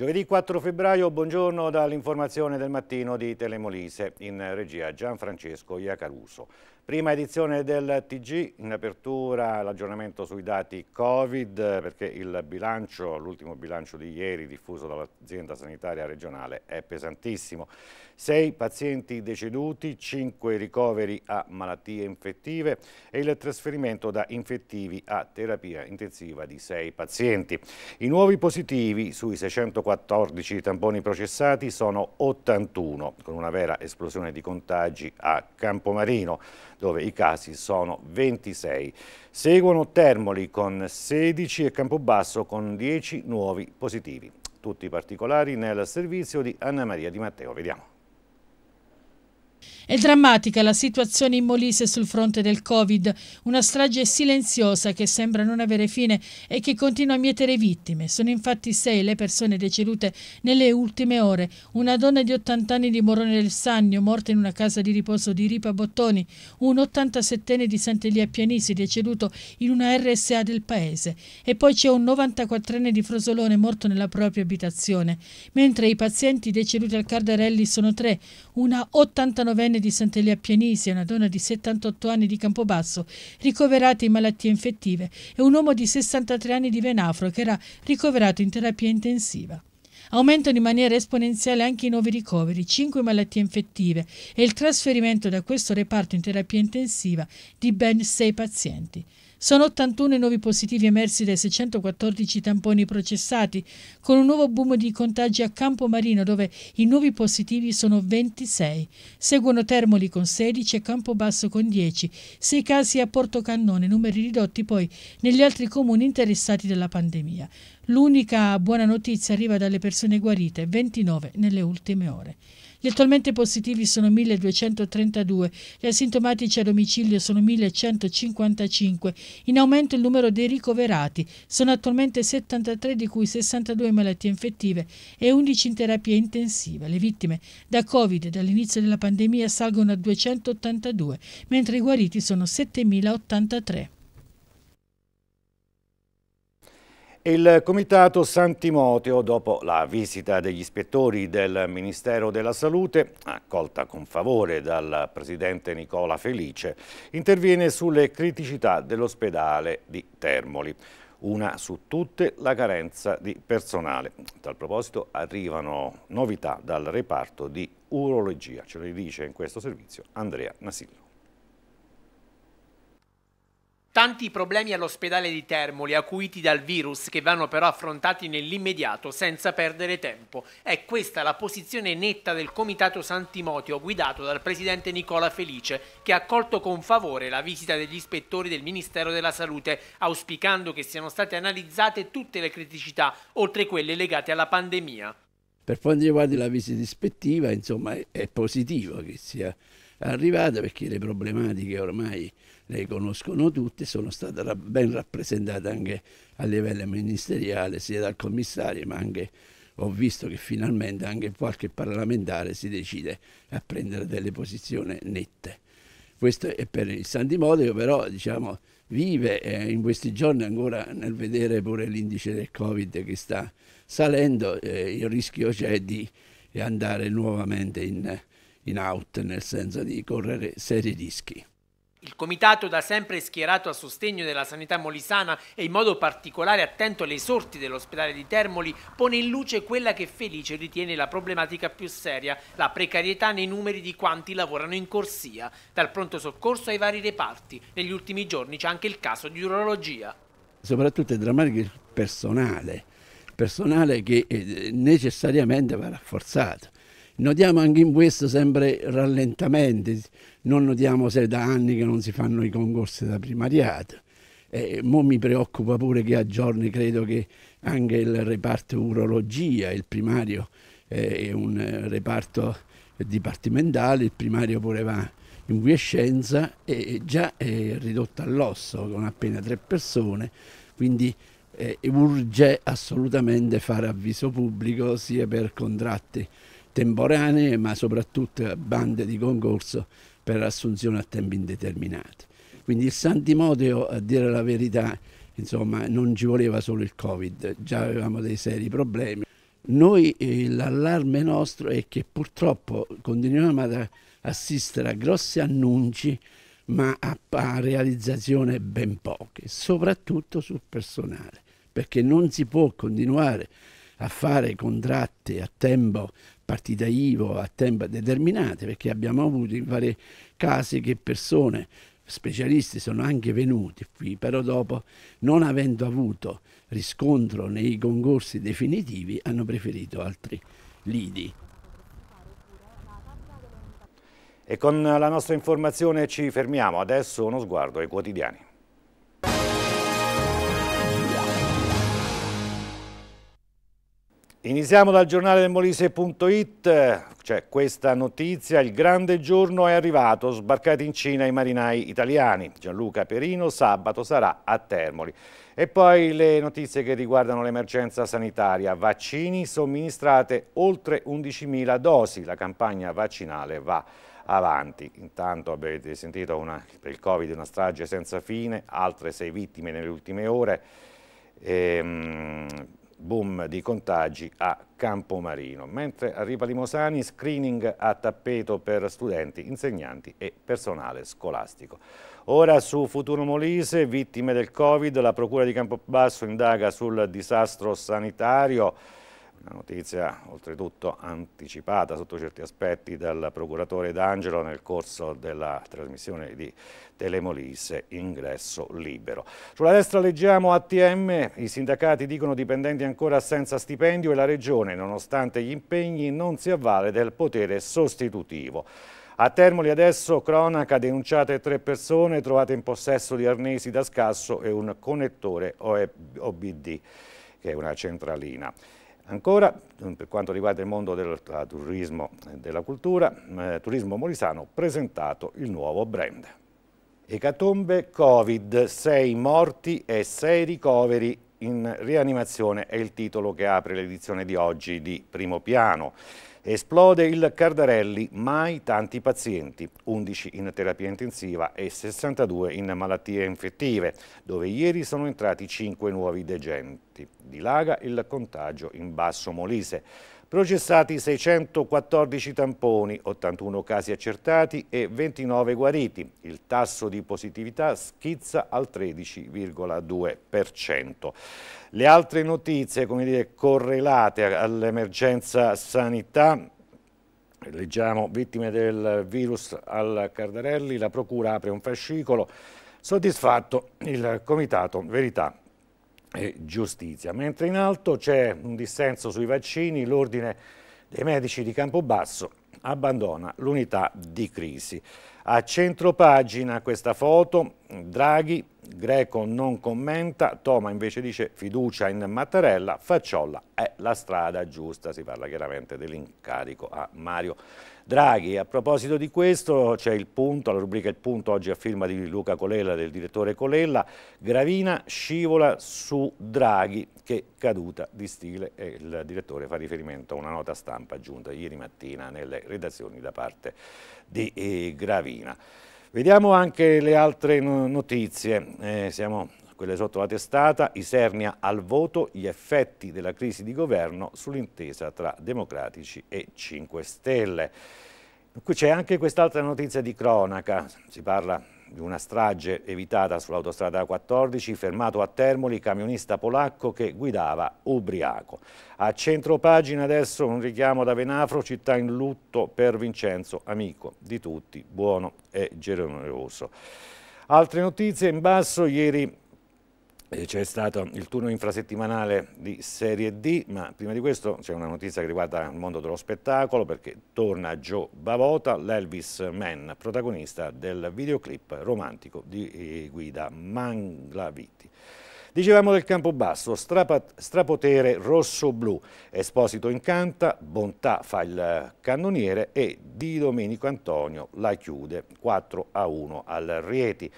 Giovedì 4 febbraio, buongiorno dall'informazione del mattino di Telemolise, in regia Gianfrancesco Iacaruso. Prima edizione del TG, in apertura l'aggiornamento sui dati Covid, perché il bilancio, l'ultimo bilancio di ieri diffuso dall'azienda sanitaria regionale è pesantissimo. 6 pazienti deceduti, 5 ricoveri a malattie infettive e il trasferimento da infettivi a terapia intensiva di 6 pazienti. I nuovi positivi sui 614 tamponi processati sono 81, con una vera esplosione di contagi a Campomarino, dove i casi sono 26. Seguono Termoli con 16 e Campobasso con 10 nuovi positivi. Tutti i particolari nel servizio di Anna Maria Di Matteo. Vediamo. È drammatica la situazione in Molise sul fronte del Covid, una strage silenziosa che sembra non avere fine e che continua a mietere vittime. Sono infatti sei le persone decedute nelle ultime ore. Una donna di 80 anni di Morone del Sannio, morta in una casa di riposo di Ripa Bottoni, un 87enne di Sant'Elia Pianisi, deceduto in una RSA del paese. E poi c'è un 94enne di Frosolone morto nella propria abitazione. Mentre i pazienti deceduti al Cardarelli sono tre, una 89enne di Sant'Elia Pianisi e una donna di 78 anni di Campobasso ricoverati in malattie infettive e un uomo di 63 anni di Venafro che era ricoverato in terapia intensiva. Aumentano in maniera esponenziale anche i nuovi ricoveri, 5 malattie infettive e il trasferimento da questo reparto in terapia intensiva di ben 6 pazienti. Sono 81 i nuovi positivi emersi dai 614 tamponi processati, con un nuovo boom di contagi a Campomarino dove i nuovi positivi sono 26. Seguono Termoli con 16 e Campobasso con 10. Sei casi a Portocannone, numeri ridotti poi negli altri comuni interessati dalla pandemia. L'unica buona notizia arriva dalle persone guarite, 29 nelle ultime ore. Gli attualmente positivi sono 1232, gli asintomatici a domicilio sono 1155. In aumento il numero dei ricoverati, sono attualmente 73 di cui 62 malattie infettive e 11 in terapia intensiva. Le vittime da Covid dall'inizio della pandemia salgono a 282, mentre i guariti sono 7083. Il Comitato San Timoteo, dopo la visita degli ispettori del Ministero della Salute, accolta con favore dal Presidente Nicola Felice, interviene sulle criticità dell'ospedale di Termoli. Una su tutte la carenza di personale. A tal proposito arrivano novità dal reparto di urologia, ce lo dice in questo servizio Andrea Nasillo. Tanti problemi all'ospedale di Termoli acuiti dal virus che vanno però affrontati nell'immediato senza perdere tempo. È questa la posizione netta del Comitato San Timoteo guidato dal presidente Nicola Felice che ha accolto con favore la visita degli ispettori del Ministero della Salute auspicando che siano state analizzate tutte le criticità oltre quelle legate alla pandemia. Per quanto riguarda la visita ispettiva insomma è positivo che sia arrivata perché le problematiche ormai le conoscono tutte, sono stata ben rappresentata anche a livello ministeriale, sia dal commissario ma anche ho visto che finalmente anche qualche parlamentare si decide a prendere delle posizioni nette. Questo è per il San però diciamo, vive eh, in questi giorni ancora nel vedere pure l'indice del Covid che sta salendo, eh, il rischio c'è di andare nuovamente in, in out, nel senso di correre seri rischi. Il comitato da sempre schierato a sostegno della sanità molisana e in modo particolare attento alle sorti dell'ospedale di Termoli pone in luce quella che Felice ritiene la problematica più seria, la precarietà nei numeri di quanti lavorano in corsia, dal pronto soccorso ai vari reparti. Negli ultimi giorni c'è anche il caso di urologia. Soprattutto è drammatico il personale, personale che eh, necessariamente va rafforzato Notiamo anche in questo sempre rallentamenti, non notiamo se da anni che non si fanno i concorsi da primariato. E eh, mo mi preoccupa pure che a giorni credo che anche il reparto urologia, il primario eh, è un eh, reparto dipartimentale, il primario pure va in quiescenza e già è ridotto all'osso con appena tre persone, quindi urge assolutamente fare avviso pubblico sia per contratti temporanee ma soprattutto bande di concorso per assunzione a tempi indeterminati. Quindi il San Timoteo, a dire la verità, insomma, non ci voleva solo il Covid, già avevamo dei seri problemi. Noi eh, l'allarme nostro è che purtroppo continuiamo ad assistere a grossi annunci ma a, a realizzazione ben poche, soprattutto sul personale, perché non si può continuare a fare contratti a tempo partita IVO a tempo determinato, perché abbiamo avuto in vari casi che persone specialisti sono anche venuti qui, però dopo, non avendo avuto riscontro nei concorsi definitivi, hanno preferito altri lidi. E con la nostra informazione ci fermiamo, adesso uno sguardo ai quotidiani. Iniziamo dal giornale del Molise.it, c'è cioè questa notizia, il grande giorno è arrivato, sbarcati in Cina i marinai italiani, Gianluca Perino sabato sarà a Termoli. E poi le notizie che riguardano l'emergenza sanitaria, vaccini somministrate oltre 11.000 dosi, la campagna vaccinale va avanti. Intanto avete sentito una, per il Covid una strage senza fine, altre sei vittime nelle ultime ore. E, ehm, boom di contagi a Campomarino. Mentre a Ripa di screening a tappeto per studenti, insegnanti e personale scolastico. Ora su Futuro Molise, vittime del Covid, la Procura di Campobasso indaga sul disastro sanitario una notizia oltretutto anticipata sotto certi aspetti dal procuratore D'Angelo nel corso della trasmissione di Telemolise Ingresso Libero. Sulla destra leggiamo ATM, i sindacati dicono dipendenti ancora senza stipendio e la Regione nonostante gli impegni non si avvale del potere sostitutivo. A Termoli adesso cronaca denunciate tre persone trovate in possesso di arnesi da scasso e un connettore OBD che è una centralina. Ancora, per quanto riguarda il mondo del turismo e della cultura, eh, Turismo Molisano ha presentato il nuovo brand. Ecatombe Covid, sei morti e sei ricoveri in rianimazione è il titolo che apre l'edizione di oggi di Primo Piano. Esplode il Cardarelli, mai tanti pazienti, 11 in terapia intensiva e 62 in malattie infettive, dove ieri sono entrati 5 nuovi degenti. Dilaga il contagio in Basso Molise. Processati 614 tamponi, 81 casi accertati e 29 guariti. Il tasso di positività schizza al 13,2%. Le altre notizie, come dire, correlate all'emergenza sanità Leggiamo vittime del virus al Cardarelli, la procura apre un fascicolo, soddisfatto il comitato Verità e giustizia. Mentre in alto c'è un dissenso sui vaccini, l'ordine dei medici di Campobasso abbandona l'unità di crisi. A centropagina questa foto, Draghi, Greco non commenta, Toma invece dice fiducia in Mattarella, Facciolla è la strada giusta, si parla chiaramente dell'incarico a Mario Draghi. A proposito di questo c'è il punto, la rubrica Il punto oggi a firma di Luca Colella, del direttore Colella, Gravina scivola su Draghi, che caduta di stile e il direttore fa riferimento a una nota stampa giunta ieri mattina nelle redazioni da parte di eh, Gravina. Vediamo anche le altre notizie, eh, siamo quelle sotto la testata, Isernia al voto, gli effetti della crisi di governo sull'intesa tra democratici e 5 Stelle. Qui c'è anche quest'altra notizia di cronaca, si parla di una strage evitata sull'autostrada 14, fermato a Termoli camionista polacco che guidava ubriaco. A centro pagina adesso un richiamo da Venafro, città in lutto per Vincenzo, amico di tutti, buono e generoso. Altre notizie in basso, ieri c'è stato il turno infrasettimanale di Serie D, ma prima di questo c'è una notizia che riguarda il mondo dello spettacolo perché torna Joe Bavota, l'Elvis Man, protagonista del videoclip romantico di eh, Guida Manglavitti. Dicevamo del campo basso, strapotere rosso-blu, Esposito incanta, Bontà fa il cannoniere e Di Domenico Antonio la chiude 4 a 1 al Rieti.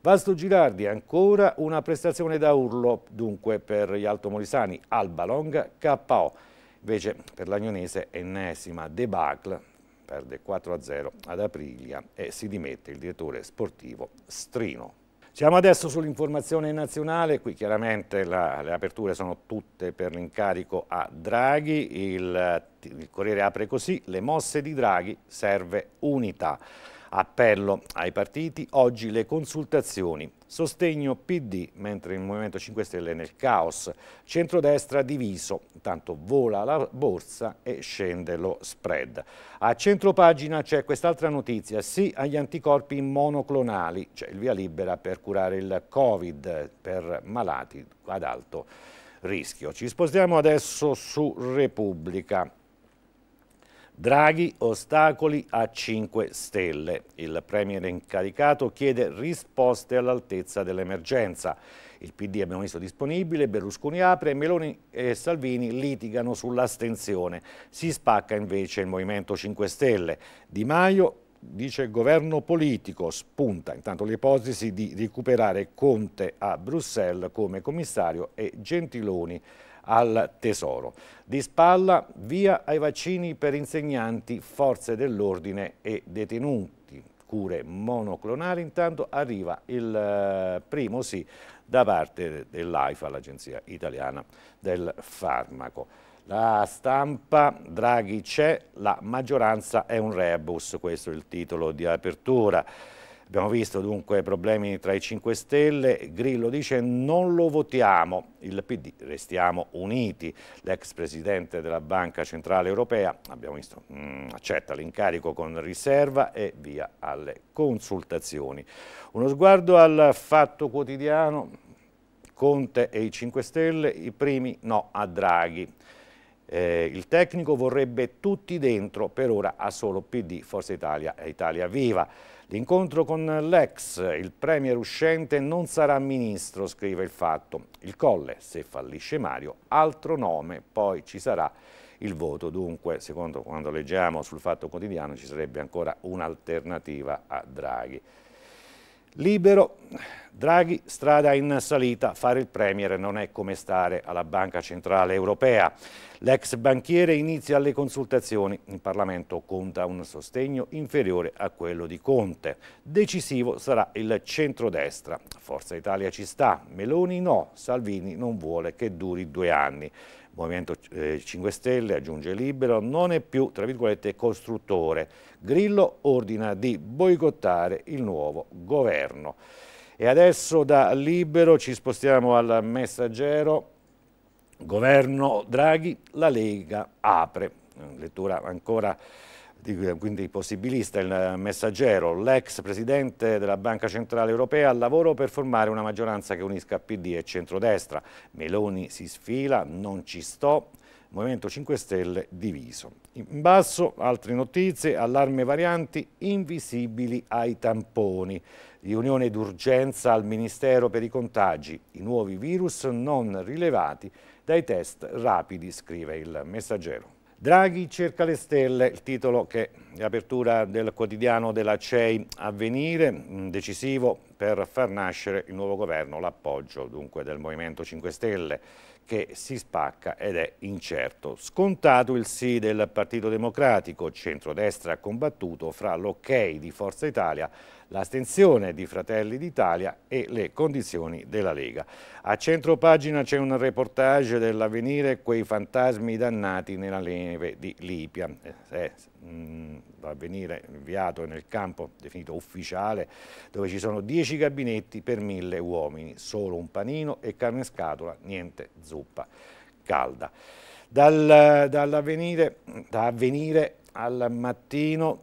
Vasto Girardi ancora una prestazione da urlo dunque per gli altomolisani Alba Longa KO. Invece per l'Agnonese ennesima debacle, perde 4-0 ad Aprilia e si dimette il direttore sportivo Strino. Siamo adesso sull'informazione nazionale, qui chiaramente la, le aperture sono tutte per l'incarico a Draghi, il, il Corriere apre così, le mosse di Draghi serve unità. Appello ai partiti, oggi le consultazioni. Sostegno PD, mentre il Movimento 5 Stelle è nel caos. Centrodestra diviso, tanto vola la borsa e scende lo spread. A centropagina c'è quest'altra notizia, sì agli anticorpi monoclonali, cioè il via libera per curare il Covid per malati ad alto rischio. Ci spostiamo adesso su Repubblica. Draghi, ostacoli a 5 stelle. Il Premier incaricato chiede risposte all'altezza dell'emergenza. Il PD è un ministro disponibile, Berlusconi apre, Meloni e Salvini litigano sull'astenzione. Si spacca invece il Movimento 5 Stelle. Di Maio dice governo politico, spunta intanto l'ipotesi di recuperare Conte a Bruxelles come commissario e Gentiloni al Tesoro. Di spalla via ai vaccini per insegnanti, forze dell'ordine e detenuti. Cure monoclonali intanto arriva il eh, primo sì da parte dell'AIFA, l'Agenzia Italiana del Farmaco. La stampa, Draghi c'è, la maggioranza è un rebus, questo è il titolo di apertura. Abbiamo visto dunque problemi tra i 5 Stelle, Grillo dice non lo votiamo, il PD restiamo uniti. L'ex presidente della Banca Centrale Europea, abbiamo visto, mh, mm, accetta l'incarico con riserva e via alle consultazioni. Uno sguardo al fatto quotidiano, Conte e i 5 Stelle, i primi no a Draghi. Eh, il tecnico vorrebbe tutti dentro, per ora ha solo PD, Forza Italia e Italia Viva. L'incontro con l'ex, il premier uscente non sarà ministro, scrive il fatto. Il Colle, se fallisce Mario, altro nome, poi ci sarà il voto. Dunque, secondo quando leggiamo sul Fatto Quotidiano, ci sarebbe ancora un'alternativa a Draghi. Libero, Draghi, strada in salita, fare il Premier non è come stare alla Banca Centrale Europea. L'ex banchiere inizia le consultazioni, in Parlamento conta un sostegno inferiore a quello di Conte. Decisivo sarà il centrodestra. Forza Italia ci sta, Meloni no, Salvini non vuole che duri due anni. Movimento 5 eh, Stelle aggiunge libero, non è più, tra virgolette, costruttore. Grillo ordina di boicottare il nuovo governo. E adesso da libero ci spostiamo al messaggero. Governo Draghi, la Lega apre. Lettura ancora quindi possibilista, il messaggero, l'ex presidente della Banca Centrale Europea al lavoro per formare una maggioranza che unisca PD e centrodestra. Meloni si sfila, non ci sto, Movimento 5 Stelle diviso. In basso altre notizie, allarme varianti invisibili ai tamponi, riunione d'urgenza al Ministero per i contagi, i nuovi virus non rilevati dai test rapidi, scrive il messaggero. Draghi cerca le stelle, il titolo che è apertura del quotidiano della CEI Avvenire, mm, decisivo per far nascere il nuovo governo, l'appoggio dunque del Movimento 5 Stelle che si spacca ed è incerto. Scontato il sì del Partito Democratico, centrodestra combattuto fra l'ok ok di Forza Italia l'astensione di Fratelli d'Italia e le condizioni della Lega. A centro pagina c'è un reportage dell'avvenire Quei fantasmi dannati nella neve di Lipia. Eh, eh mm, l'avvenire inviato nel campo definito ufficiale dove ci sono 10 gabinetti per mille uomini, solo un panino e carne scatola, niente zuppa calda. Dal, dall'avvenire, da avvenire al mattino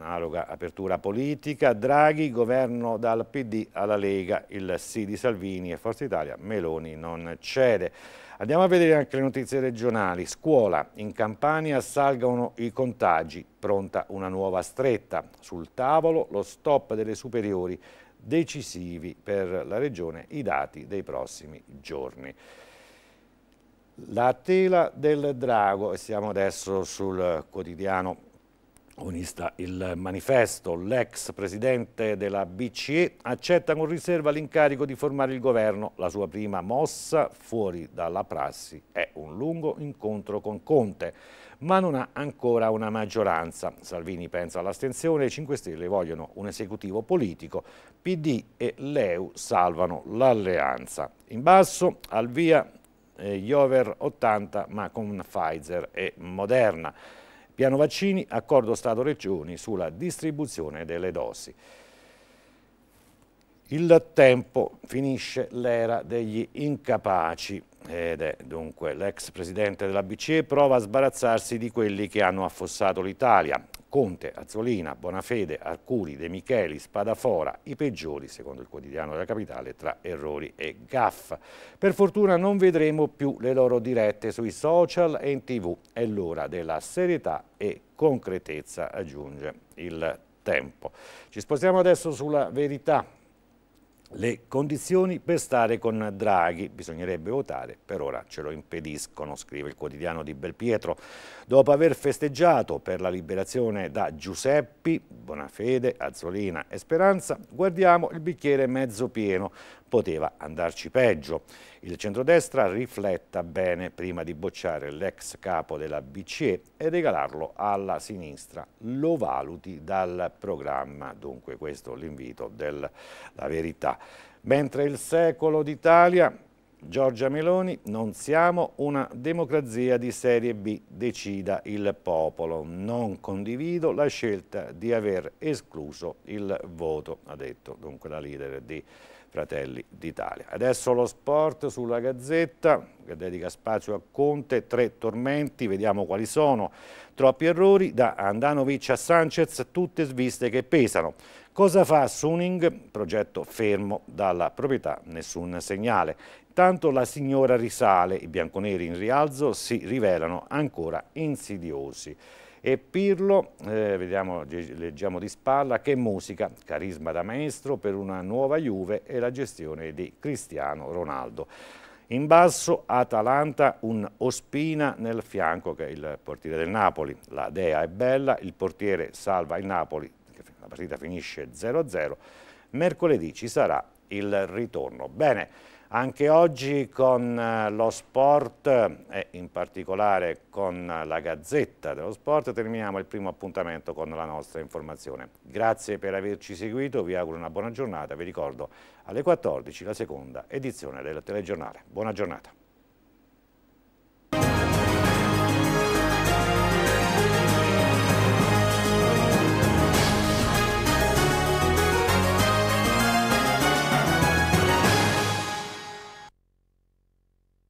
analoga apertura politica, Draghi, governo dal PD alla Lega, il sì di Salvini e Forza Italia, Meloni non cede. Andiamo a vedere anche le notizie regionali. Scuola, in Campania salgono i contagi, pronta una nuova stretta. Sul tavolo lo stop delle superiori, decisivi per la regione i dati dei prossimi giorni. La tela del drago, siamo adesso sul quotidiano Unista il manifesto, l'ex presidente della BCE accetta con riserva l'incarico di formare il governo. La sua prima mossa fuori dalla prassi è un lungo incontro con Conte, ma non ha ancora una maggioranza. Salvini pensa all'astensione, i 5 Stelle vogliono un esecutivo politico, PD e Leu salvano l'alleanza. In basso, al via, eh, gli over 80 ma con Pfizer e Moderna. Piano vaccini, accordo Stato-Regioni sulla distribuzione delle dosi. Il tempo finisce l'era degli incapaci ed è dunque l'ex presidente della BCE prova a sbarazzarsi di quelli che hanno affossato l'Italia. Conte, Azzolina, Bonafede, Arcuri, De Micheli, Spadafora, i peggiori, secondo il quotidiano della capitale, tra errori e gaff. Per fortuna non vedremo più le loro dirette sui social e in tv. È l'ora della serietà e concretezza, aggiunge il tempo. Ci spostiamo adesso sulla verità le condizioni per stare con Draghi. Bisognerebbe votare, per ora ce lo impediscono, scrive il quotidiano di Belpietro. Dopo aver festeggiato per la liberazione da Giuseppi, Bonafede, Azzolina e Speranza, guardiamo il bicchiere mezzo pieno poteva andarci peggio. Il centrodestra rifletta bene prima di bocciare l'ex capo della BCE e regalarlo alla sinistra, lo valuti dal programma, dunque questo l'invito della verità. Mentre il secolo d'Italia Giorgia Meloni, non siamo una democrazia di serie B, decida il popolo. Non condivido la scelta di aver escluso il voto, ha detto dunque la leader di Fratelli d'Italia. Adesso lo sport sulla Gazzetta che dedica spazio a Conte, tre tormenti, vediamo quali sono. Troppi errori da Andanovic a Sanchez, tutte sviste che pesano. Cosa fa Suning? Progetto fermo dalla proprietà, nessun segnale. Tanto la signora risale, i bianconeri in rialzo si rivelano ancora insidiosi e Pirlo, eh, vediamo, leggiamo di spalla, che musica, carisma da maestro per una nuova Juve e la gestione di Cristiano Ronaldo. In basso Atalanta, un Ospina nel fianco che è il portiere del Napoli, la Dea è bella, il portiere salva il Napoli, la partita finisce 0-0, mercoledì ci sarà il ritorno. Bene, anche oggi con eh, lo sport e in particolare con eh, la Gazzetta dello Sport terminiamo il primo appuntamento con la nostra informazione. Grazie per averci seguito, vi auguro una buona giornata, vi ricordo alle 14 la seconda edizione del telegiornale. Buona giornata.